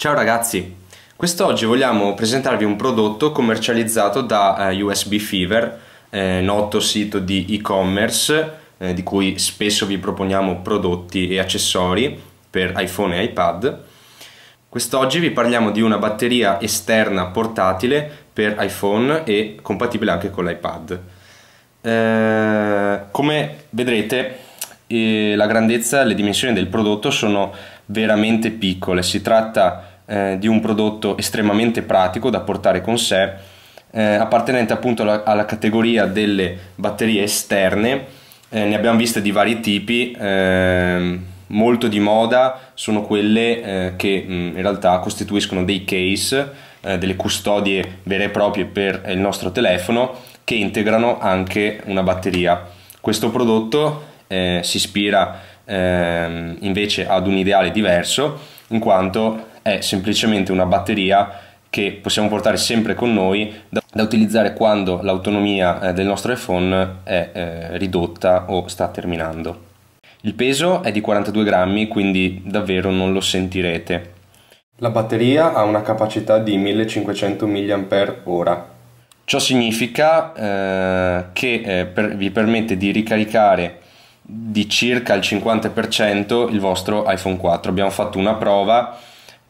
Ciao ragazzi, quest'oggi vogliamo presentarvi un prodotto commercializzato da eh, USB Fever, eh, noto sito di e-commerce eh, di cui spesso vi proponiamo prodotti e accessori per iPhone e iPad. Quest'oggi vi parliamo di una batteria esterna portatile per iPhone e compatibile anche con l'iPad. Eh, come vedrete eh, la grandezza, e le dimensioni del prodotto sono veramente piccole, si tratta di eh, di un prodotto estremamente pratico da portare con sé, eh, appartenente appunto alla, alla, categoria delle batterie esterne. Eh, ne abbiamo viste di vari tipi, ehm, molto di moda sono quelle eh, che mh, in realtà costituiscono dei case, delle custodie vere e proprie per il nostro telefono che integrano anche una batteria. Questo prodotto eh, si ispira eh, invece ad un ideale diverso in quanto è semplicemente una batteria che possiamo portare sempre con noi da, da utilizzare quando l'autonomia eh, del nostro iPhone è eh, ridotta o sta terminando. Il peso è di 42 grammi, quindi davvero non lo sentirete. La batteria ha una capacità di 1500 mAh. Ciò significa eh, che eh, per, vi permette di ricaricare di circa il 50% il vostro iPhone 4. Abbiamo fatto una prova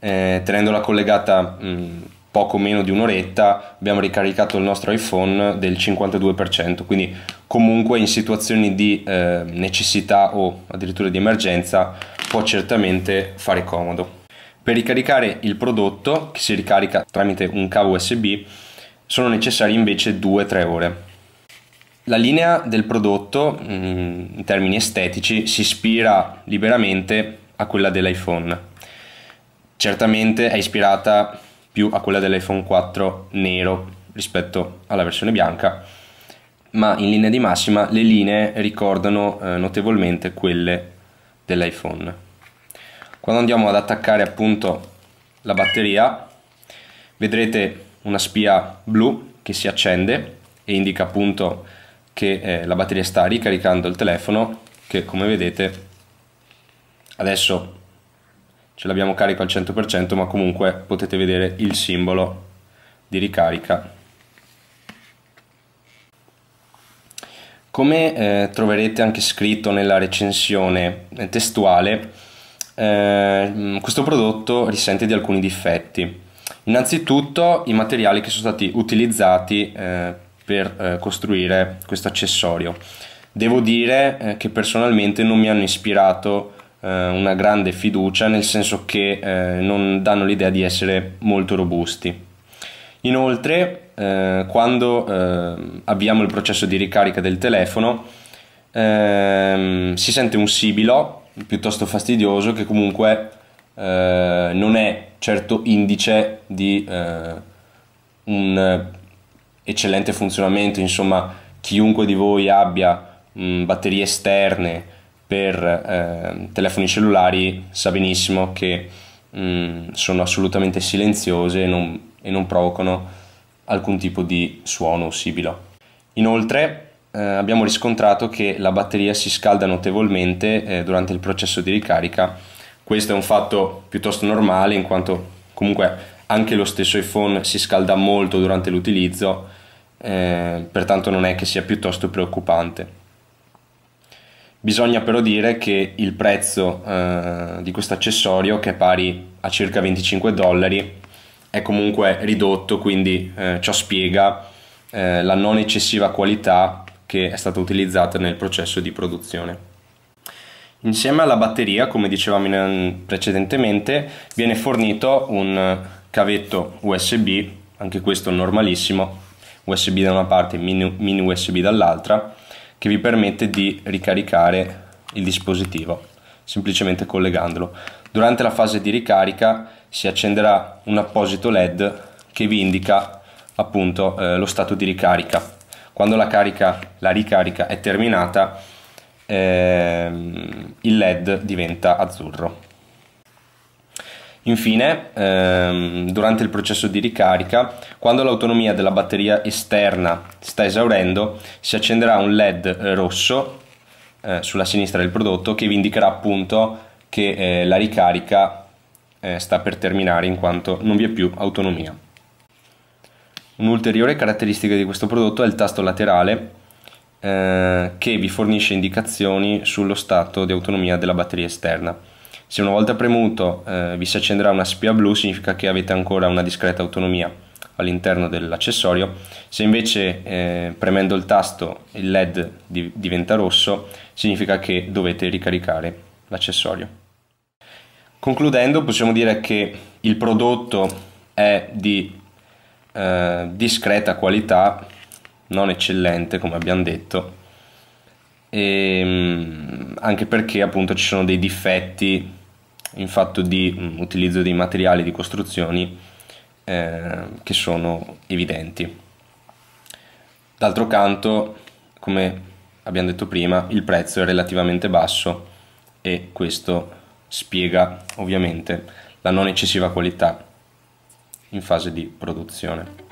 eh, tenendola collegata mh, mm, poco meno di un'oretta abbiamo ricaricato il nostro iPhone del 52%, quindi comunque in situazioni di eh, necessità o addirittura di emergenza può certamente fare comodo. Per ricaricare il prodotto, che si ricarica tramite un cavo USB, sono necessarie invece 2-3 ore. La linea del prodotto, mm, in termini estetici, si ispira liberamente a quella dell'iPhone certamente è ispirata più a quella dell'iPhone 4 nero rispetto alla versione bianca, ma in linea di massima le linee ricordano eh, notevolmente quelle dell'iPhone. Quando andiamo ad attaccare appunto la batteria, vedrete una spia blu che si accende e indica appunto che eh, la batteria sta ricaricando il telefono che come vedete adesso ce l'abbiamo carico al 100% ma comunque potete vedere il simbolo di ricarica come eh, troverete anche scritto nella recensione eh, testuale eh, mm, questo prodotto risente di alcuni difetti innanzitutto i materiali che sono stati utilizzati eh, per eh, costruire questo accessorio devo dire eh, che personalmente non mi hanno ispirato eh, una grande fiducia, nel senso che eh, non danno l'idea di essere molto robusti. Inoltre, eh, quando eh, abbiamo il processo di ricarica del telefono, ehm, si sente un sibilo piuttosto fastidioso che comunque eh, non è certo indice di eh, un eccellente funzionamento, insomma chiunque di voi abbia mh, batterie esterne, per eh, telefoni cellulari sa benissimo che mh, mm, sono assolutamente silenziose e non, e non, provocano alcun tipo di suono o sibilo. Inoltre eh, abbiamo riscontrato che la batteria si scalda notevolmente eh, durante il processo di ricarica. Questo è un fatto piuttosto normale in quanto comunque anche lo stesso iPhone si scalda molto durante l'utilizzo, eh, pertanto non è che sia piuttosto preoccupante. Bisogna però dire che il prezzo eh, di questo accessorio, che è pari a circa 25 dollari, è comunque ridotto, quindi eh, ciò spiega eh, la non eccessiva qualità che è stata utilizzata nel processo di produzione. Insieme alla batteria, come dicevamo precedentemente, viene fornito un cavetto USB, anche questo normalissimo, USB da una parte, e mini USB dall'altra, che vi permette di ricaricare il dispositivo semplicemente collegandolo. Durante la fase di ricarica si accenderà un apposito LED che vi indica appunto eh, lo stato di ricarica. Quando la, carica, la ricarica è terminata, ehm, il LED diventa azzurro. Infine, ehm, durante il processo di ricarica, quando l'autonomia della batteria esterna sta esaurendo, si accenderà un LED rosso eh, sulla sinistra del prodotto che vi indicherà appunto che eh, la ricarica eh, sta per terminare in quanto non vi è più autonomia. Un'ulteriore caratteristica di questo prodotto è il tasto laterale eh, che vi fornisce indicazioni sullo stato di autonomia della batteria esterna. Se una volta premuto eh, vi si accenderà una spia blu significa che avete ancora una discreta autonomia all'interno dell'accessorio, se invece eh, premendo il tasto il LED di diventa rosso significa che dovete ricaricare l'accessorio. Concludendo possiamo dire che il prodotto è di eh, discreta qualità, non eccellente come abbiamo detto, e, ehm, anche perché appunto ci sono dei difetti in fatto di mm, utilizzo dei materiali di costruzioni eh, che sono evidenti. D'altro canto, come abbiamo detto prima, il prezzo è relativamente basso e questo spiega ovviamente la non eccessiva qualità in fase di produzione.